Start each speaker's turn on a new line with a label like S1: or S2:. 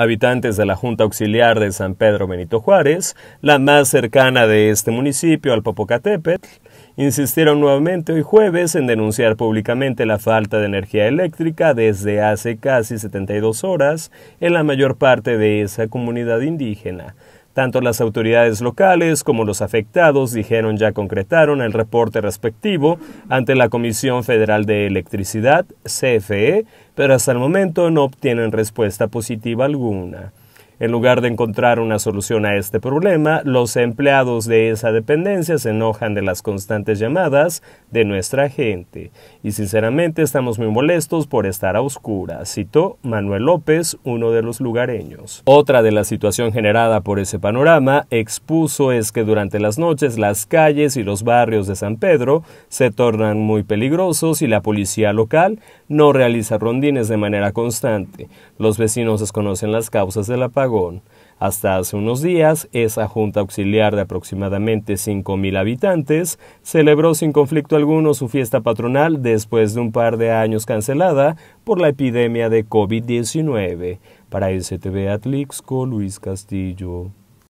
S1: Habitantes de la Junta Auxiliar de San Pedro Benito Juárez, la más cercana de este municipio al Popocatépetl, insistieron nuevamente hoy jueves en denunciar públicamente la falta de energía eléctrica desde hace casi 72 horas en la mayor parte de esa comunidad indígena, tanto las autoridades locales como los afectados dijeron ya concretaron el reporte respectivo ante la Comisión Federal de Electricidad, CFE, pero hasta el momento no obtienen respuesta positiva alguna. En lugar de encontrar una solución a este problema, los empleados de esa dependencia se enojan de las constantes llamadas de nuestra gente. Y sinceramente estamos muy molestos por estar a oscuras, citó Manuel López, uno de los lugareños. Otra de la situación generada por ese panorama expuso es que durante las noches las calles y los barrios de San Pedro se tornan muy peligrosos y la policía local no realiza rondines de manera constante. Los vecinos desconocen las causas de la hasta hace unos días, esa junta auxiliar de aproximadamente 5.000 habitantes celebró sin conflicto alguno su fiesta patronal después de un par de años cancelada por la epidemia de COVID-19. Para STV Atlixco, Luis Castillo.